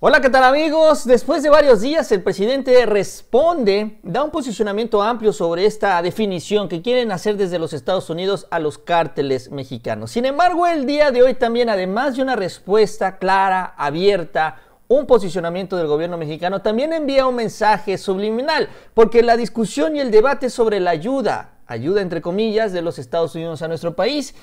Hola, ¿qué tal amigos? Después de varios días, el presidente responde, da un posicionamiento amplio sobre esta definición que quieren hacer desde los Estados Unidos a los cárteles mexicanos. Sin embargo, el día de hoy también, además de una respuesta clara, abierta, un posicionamiento del gobierno mexicano, también envía un mensaje subliminal, porque la discusión y el debate sobre la ayuda, ayuda entre comillas, de los Estados Unidos a nuestro país,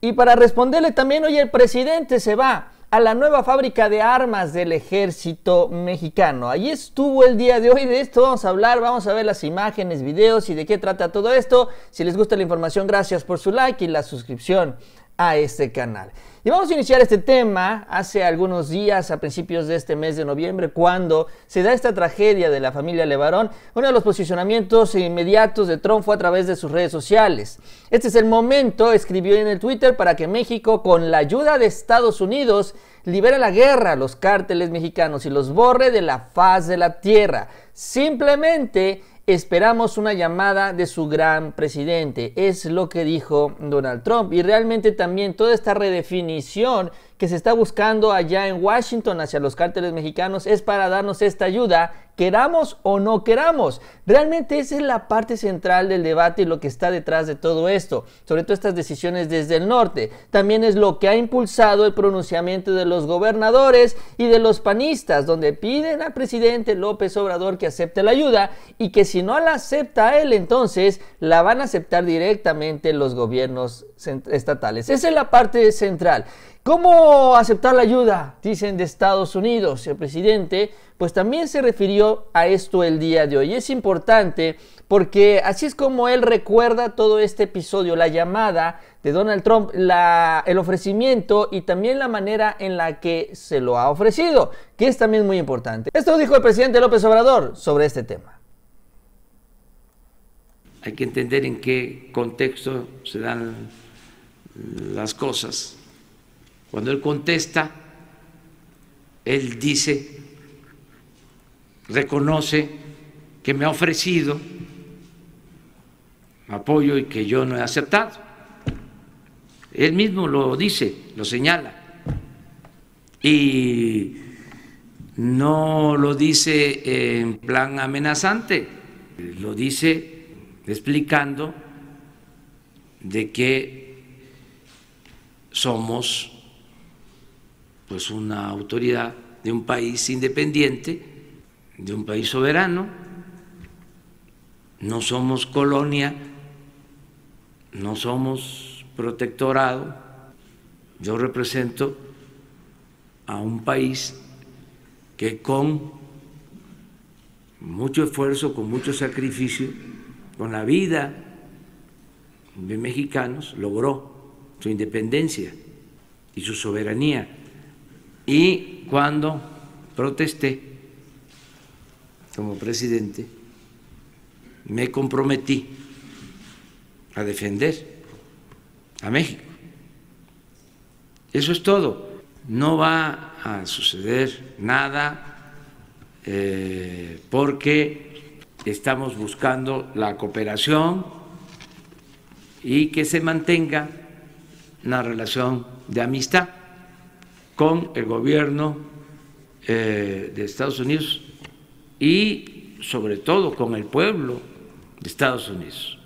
y para responderle también, hoy el presidente se va a la nueva fábrica de armas del ejército mexicano. Allí estuvo el día de hoy, de esto vamos a hablar, vamos a ver las imágenes, videos y de qué trata todo esto. Si les gusta la información, gracias por su like y la suscripción a este canal. Y vamos a iniciar este tema hace algunos días, a principios de este mes de noviembre, cuando se da esta tragedia de la familia Levarón. Uno de los posicionamientos inmediatos de Trump fue a través de sus redes sociales. Este es el momento, escribió en el Twitter, para que México, con la ayuda de Estados Unidos, libere la guerra a los cárteles mexicanos y los borre de la faz de la tierra. Simplemente Esperamos una llamada de su gran presidente, es lo que dijo Donald Trump. Y realmente también toda esta redefinición que se está buscando allá en Washington hacia los cárteles mexicanos es para darnos esta ayuda queramos o no queramos. Realmente esa es la parte central del debate y lo que está detrás de todo esto, sobre todo estas decisiones desde el norte. También es lo que ha impulsado el pronunciamiento de los gobernadores y de los panistas, donde piden al presidente López Obrador que acepte la ayuda y que si no la acepta él, entonces la van a aceptar directamente los gobiernos estatales. Esa es la parte central. ¿Cómo aceptar la ayuda? Dicen de Estados Unidos. El presidente pues también se refirió a esto el día de hoy. Es importante porque así es como él recuerda todo este episodio, la llamada de Donald Trump, el ofrecimiento y también la manera en la que se lo ha ofrecido, que es también muy importante. Esto dijo el presidente López Obrador sobre este tema. Hay que entender en qué contexto se dan las cosas. Cuando él contesta, él dice reconoce que me ha ofrecido apoyo y que yo no he aceptado. Él mismo lo dice, lo señala. Y no lo dice en plan amenazante, lo dice explicando de que somos pues una autoridad de un país independiente de un país soberano, no somos colonia, no somos protectorado, yo represento a un país que con mucho esfuerzo, con mucho sacrificio, con la vida de mexicanos, logró su independencia y su soberanía. Y cuando protesté, como presidente, me comprometí a defender a México. Eso es todo. No va a suceder nada eh, porque estamos buscando la cooperación y que se mantenga una relación de amistad con el gobierno eh, de Estados Unidos y sobre todo con el pueblo de Estados Unidos.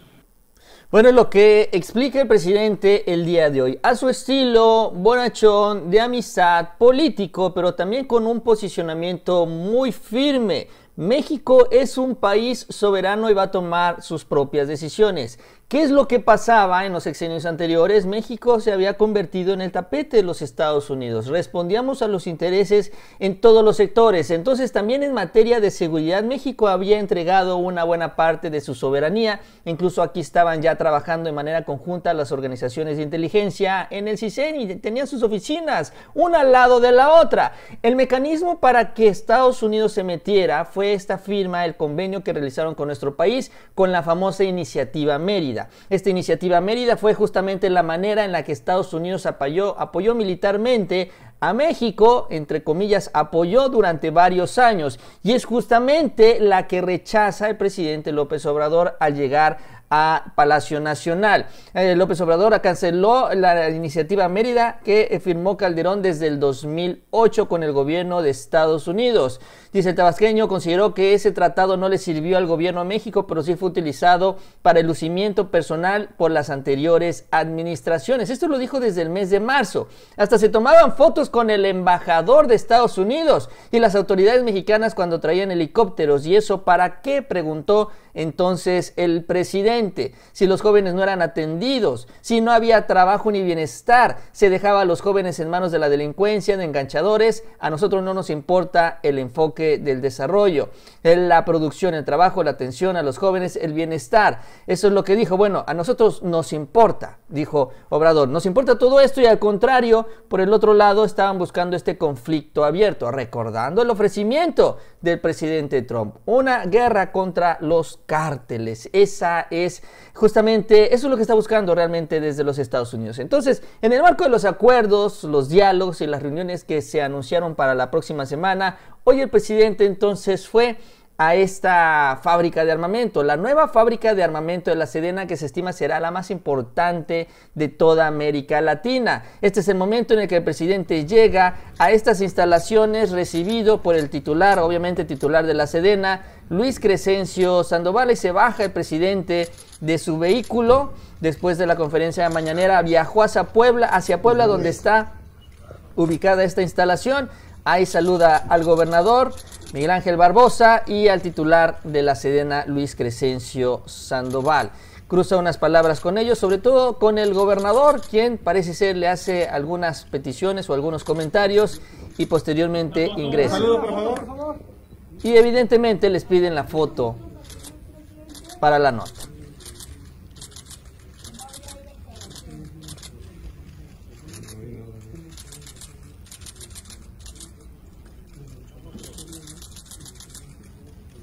Bueno, lo que explica el presidente el día de hoy, a su estilo bonachón de amistad político, pero también con un posicionamiento muy firme. México es un país soberano y va a tomar sus propias decisiones. ¿Qué es lo que pasaba en los sexenios anteriores? México se había convertido en el tapete de los Estados Unidos. Respondíamos a los intereses en todos los sectores. Entonces también en materia de seguridad México había entregado una buena parte de su soberanía. Incluso aquí estaban ya trabajando de manera conjunta las organizaciones de inteligencia en el CISEN y tenían sus oficinas una al lado de la otra. El mecanismo para que Estados Unidos se metiera fue esta firma, el convenio que realizaron con nuestro país con la famosa iniciativa Mérida. Esta iniciativa Mérida fue justamente la manera en la que Estados Unidos apoyó, apoyó militarmente a México, entre comillas, apoyó durante varios años y es justamente la que rechaza el presidente López Obrador al llegar a Palacio Nacional. Eh, López Obrador canceló la iniciativa Mérida que firmó Calderón desde el 2008 con el gobierno de Estados Unidos. Dice el tabasqueño, consideró que ese tratado no le sirvió al gobierno de México, pero sí fue utilizado para el lucimiento personal por las anteriores administraciones. Esto lo dijo desde el mes de marzo. Hasta se tomaban fotos con el embajador de Estados Unidos y las autoridades mexicanas cuando traían helicópteros. ¿Y eso para qué? preguntó entonces el presidente si los jóvenes no eran atendidos, si no había trabajo ni bienestar, se dejaba a los jóvenes en manos de la delincuencia, de enganchadores, a nosotros no nos importa el enfoque del desarrollo, la producción, el trabajo, la atención a los jóvenes, el bienestar. Eso es lo que dijo, bueno, a nosotros nos importa, dijo Obrador, nos importa todo esto y al contrario, por el otro lado estaban buscando este conflicto abierto, recordando el ofrecimiento del presidente Trump, una guerra contra los cárteles. Esa es Justamente eso es lo que está buscando realmente desde los Estados Unidos. Entonces, en el marco de los acuerdos, los diálogos y las reuniones que se anunciaron para la próxima semana, hoy el presidente entonces fue a esta fábrica de armamento, la nueva fábrica de armamento de la Sedena que se estima será la más importante de toda América Latina. Este es el momento en el que el presidente llega a estas instalaciones recibido por el titular, obviamente titular de la Sedena, Luis Crescencio Sandoval y se baja el presidente de su vehículo después de la conferencia de mañanera. Viajó hacia Puebla, hacia Puebla donde está ubicada esta instalación. Ahí saluda al gobernador Miguel Ángel Barbosa y al titular de la Sedena Luis Crescencio Sandoval. Cruza unas palabras con ellos, sobre todo con el gobernador, quien parece ser le hace algunas peticiones o algunos comentarios y posteriormente ingresa. Y evidentemente les piden la foto para la nota.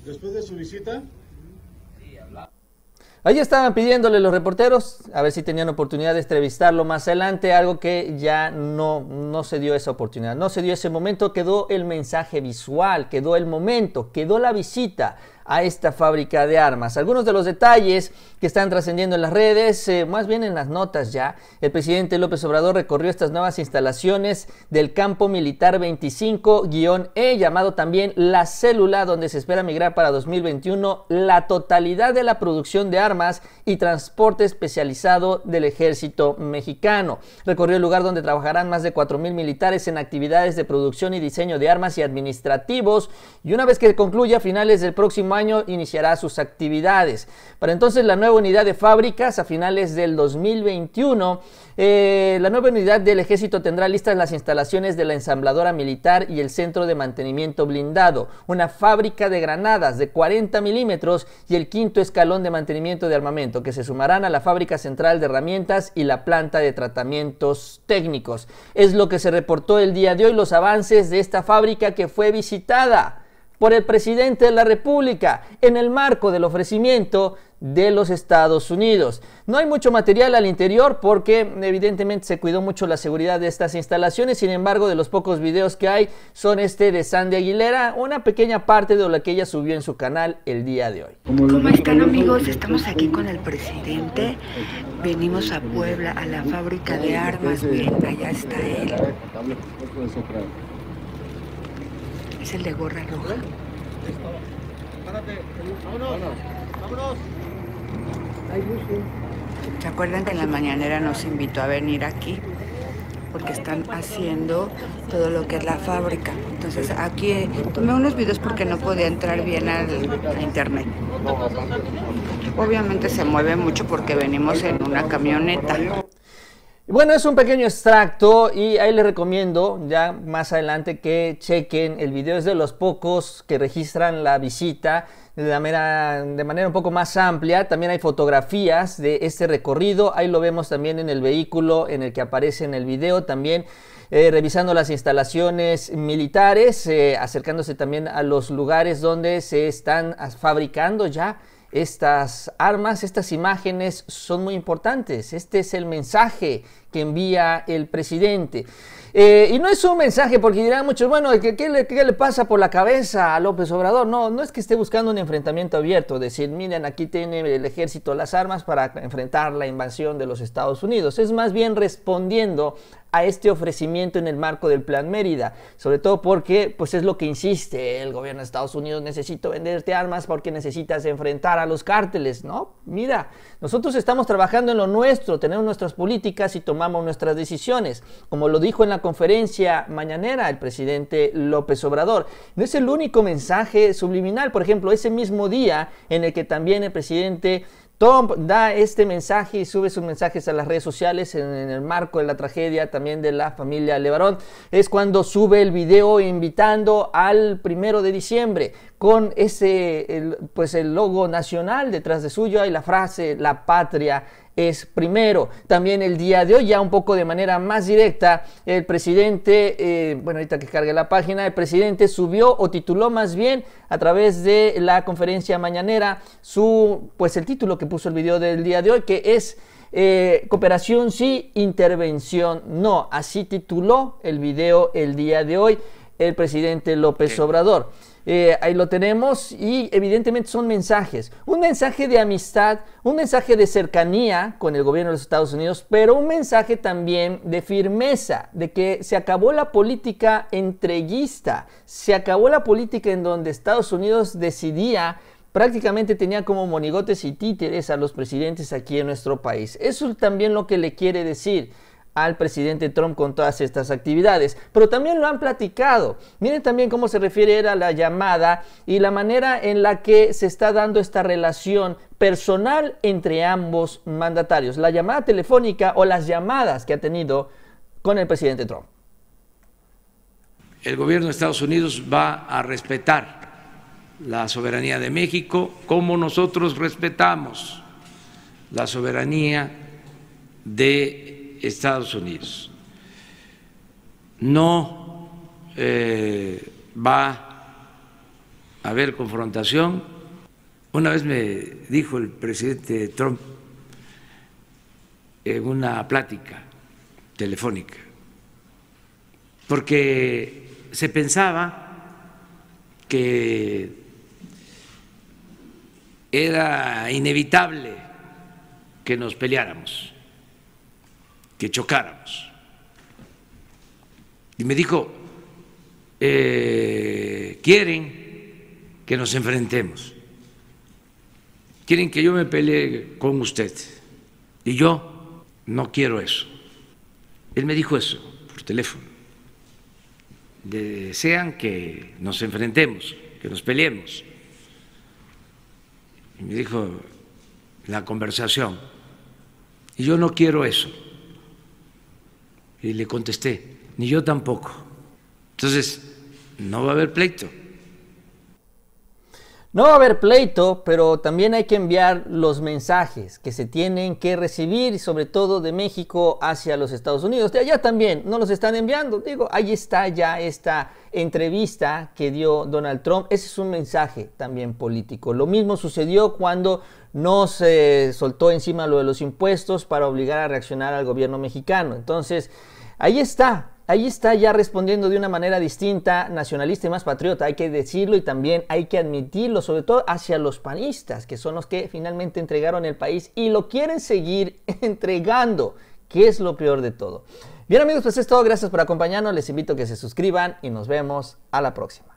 Después de su visita. Ahí estaban pidiéndole los reporteros a ver si tenían oportunidad de entrevistarlo más adelante, algo que ya no, no se dio esa oportunidad, no se dio ese momento, quedó el mensaje visual, quedó el momento, quedó la visita, a esta fábrica de armas. Algunos de los detalles que están trascendiendo en las redes, eh, más bien en las notas ya, el presidente López Obrador recorrió estas nuevas instalaciones del campo militar 25-E, llamado también la célula, donde se espera migrar para 2021 la totalidad de la producción de armas y transporte especializado del ejército mexicano. Recorrió el lugar donde trabajarán más de 4.000 militares en actividades de producción y diseño de armas y administrativos. Y una vez que concluya a finales del próximo año iniciará sus actividades. Para entonces la nueva unidad de fábricas a finales del 2021, eh, la nueva unidad del ejército tendrá listas las instalaciones de la ensambladora militar y el centro de mantenimiento blindado, una fábrica de granadas de 40 milímetros y el quinto escalón de mantenimiento de armamento que se sumarán a la fábrica central de herramientas y la planta de tratamientos técnicos. Es lo que se reportó el día de hoy los avances de esta fábrica que fue visitada por el presidente de la República en el marco del ofrecimiento de los Estados Unidos. No hay mucho material al interior porque evidentemente se cuidó mucho la seguridad de estas instalaciones, sin embargo de los pocos videos que hay son este de Sandy Aguilera, una pequeña parte de lo que ella subió en su canal el día de hoy. ¿Cómo están amigos? Estamos aquí con el presidente, venimos a Puebla, a la fábrica de armas, miren, allá está él. Es el de gorra roja. ¿Se acuerdan que en la mañanera nos invitó a venir aquí? Porque están haciendo todo lo que es la fábrica. Entonces aquí eh, tomé unos videos porque no podía entrar bien al internet. Obviamente se mueve mucho porque venimos en una camioneta. Bueno, es un pequeño extracto y ahí les recomiendo ya más adelante que chequen el video. Es de los pocos que registran la visita de manera, un poco más amplia. También hay fotografías de este recorrido. Ahí lo vemos también en el vehículo en el que aparece en el video. También eh, revisando las instalaciones militares, eh, acercándose también a los lugares donde se están fabricando ya estas armas, estas imágenes son muy importantes. Este es el mensaje que envía el presidente. Eh, y no es un mensaje, porque dirán muchos, bueno, ¿qué, le, ¿qué, le, pasa por la cabeza a López Obrador? No, no es que esté buscando un enfrentamiento abierto, decir, miren, aquí tiene el ejército las armas para enfrentar la invasión de los Estados Unidos. Es más bien respondiendo a este ofrecimiento en el marco del Plan Mérida, sobre todo porque pues es lo que insiste el gobierno de Estados Unidos, necesito venderte armas porque necesitas enfrentar a los cárteles, ¿no? Mira, nosotros estamos trabajando en lo nuestro, tenemos nuestras políticas y tomamos nuestras decisiones, como lo dijo en la conferencia mañanera el presidente López Obrador. No es el único mensaje subliminal, por ejemplo, ese mismo día en el que también el presidente Tom da este mensaje y sube sus mensajes a las redes sociales en, el marco de la tragedia también de la familia Levarón. Es cuando sube el video invitando al primero de diciembre, con ese, pues el logo nacional detrás de suyo y la frase, la patria es primero. También el día de hoy, ya un poco de manera más directa, el presidente, eh, bueno, ahorita que cargue la página, el presidente subió o tituló más bien a través de la conferencia mañanera su, pues el título que puso el video del día de hoy, que es eh, cooperación sí, intervención no. Así tituló el video el día de hoy el presidente López Obrador. Eh, ahí lo tenemos y evidentemente son mensajes. Un mensaje de amistad, un mensaje de cercanía con el gobierno de los Estados Unidos, pero un mensaje también de firmeza, de que se acabó la política entreguista, se acabó la política en donde Estados Unidos decidía prácticamente tenía como monigotes y títeres a los presidentes aquí en nuestro país. Eso también lo que le quiere decir al presidente Trump con todas estas actividades. Pero también lo han platicado. Miren también cómo se refiere a la llamada y la manera en la que se está dando esta relación personal entre ambos mandatarios. La llamada telefónica o las llamadas que ha tenido con el presidente Trump. El gobierno de Estados Unidos va a respetar la soberanía de México como nosotros respetamos la soberanía de Estados Unidos. No eh, va a haber confrontación. Una vez me dijo el presidente Trump en una plática telefónica, porque se pensaba que era inevitable que nos peleáramos que chocáramos. Y me dijo, eh, quieren que nos enfrentemos, quieren que yo me pelee con usted. Y yo no quiero eso. Él me dijo eso por teléfono. Desean que nos enfrentemos, que nos peleemos. Y me dijo la conversación. Y yo no quiero eso. Y le contesté, ni yo tampoco. Entonces, no va a haber pleito. No va a haber pleito, pero también hay que enviar los mensajes que se tienen que recibir, sobre todo de México hacia los Estados Unidos. De allá también no los están enviando. Digo, ahí está ya esta entrevista que dio Donald Trump. Ese es un mensaje también político. Lo mismo sucedió cuando no se soltó encima lo de los impuestos para obligar a reaccionar al gobierno mexicano. Entonces, ahí está, ahí está ya respondiendo de una manera distinta, nacionalista y más patriota, hay que decirlo y también hay que admitirlo, sobre todo hacia los panistas, que son los que finalmente entregaron el país y lo quieren seguir entregando, que es lo peor de todo. Bien amigos, pues es todo, gracias por acompañarnos, les invito a que se suscriban y nos vemos a la próxima.